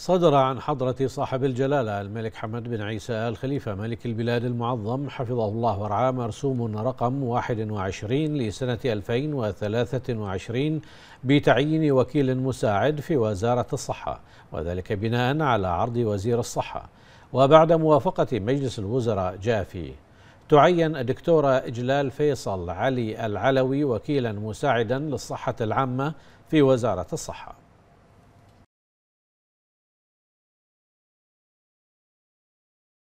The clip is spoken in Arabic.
صدر عن حضرة صاحب الجلالة الملك حمد بن عيسى آل خليفة ملك البلاد المعظم حفظه الله ورعاه مرسوم رقم 21 لسنة 2023 بتعيين وكيل مساعد في وزارة الصحة وذلك بناء على عرض وزير الصحة وبعد موافقة مجلس الوزراء جاء فيه تعين الدكتورة إجلال فيصل علي العلوي وكيلا مساعدا للصحة العامة في وزارة الصحة